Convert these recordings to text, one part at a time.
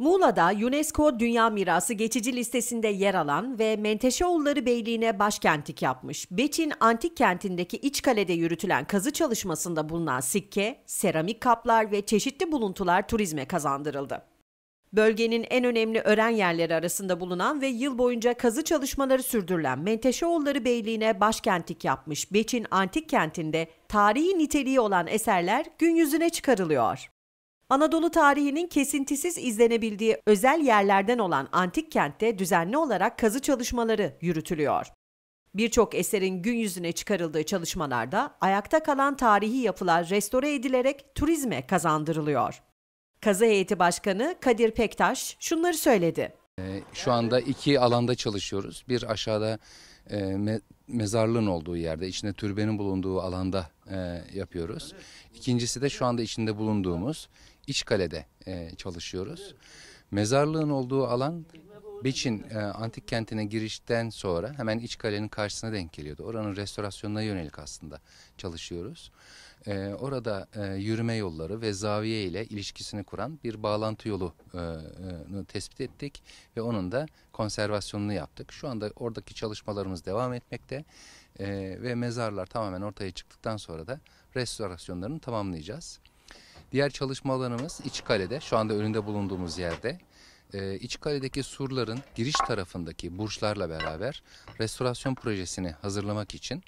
Muğla'da UNESCO Dünya Mirası geçici listesinde yer alan ve Menteşeoğulları Beyliği'ne başkentlik yapmış Beçin Antik Kenti'ndeki iç kalede yürütülen kazı çalışmasında bulunan sikke, seramik kaplar ve çeşitli buluntular turizme kazandırıldı. Bölgenin en önemli öğren yerleri arasında bulunan ve yıl boyunca kazı çalışmaları sürdürülen Menteşeoğulları Beyliği'ne başkentlik yapmış Beçin Antik Kenti'nde tarihi niteliği olan eserler gün yüzüne çıkarılıyor. Anadolu tarihinin kesintisiz izlenebildiği özel yerlerden olan antik kentte düzenli olarak kazı çalışmaları yürütülüyor. Birçok eserin gün yüzüne çıkarıldığı çalışmalarda ayakta kalan tarihi yapılar restore edilerek turizme kazandırılıyor. Kazı heyeti başkanı Kadir Pektaş şunları söyledi. Ee, şu anda iki alanda çalışıyoruz. Bir aşağıda e, mezarlığın olduğu yerde, içinde türbenin bulunduğu alanda e, yapıyoruz. İkincisi de şu anda içinde bulunduğumuz İçkale'de e, çalışıyoruz. Mezarlığın olduğu alan Beçin e, antik kentine girişten sonra hemen iç kalenin karşısına denk geliyordu. Oranın restorasyonuna yönelik aslında çalışıyoruz. E, orada e, yürüme yolları ve zaviye ile ilişkisini kuran bir bağlantı yolu'nu e, e, tespit ettik ve onun da konservasyonunu yaptık. Şu anda oradaki çalışmalarımız devam etmekte e, ve mezarlar tamamen ortaya çıktıktan sonra da restorasyonlarını tamamlayacağız. Diğer çalışma alanımız İçkale'de, şu anda önünde bulunduğumuz yerde. Ee, İçkale'deki surların giriş tarafındaki burçlarla beraber restorasyon projesini hazırlamak için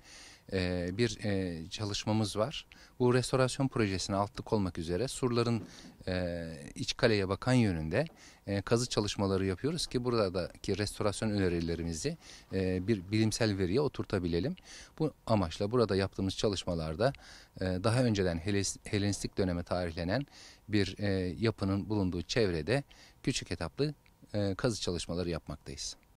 e, bir e, çalışmamız var. Bu restorasyon projesine altlık olmak üzere surların e, iç kaleye bakan yönünde e, kazı çalışmaları yapıyoruz ki buradaki restorasyon önerilerimizi bir bilimsel veriye oturtabilelim. Bu amaçla burada yaptığımız çalışmalarda daha önceden Helenistik döneme tarihlenen bir yapının bulunduğu çevrede küçük etaplı kazı çalışmaları yapmaktayız.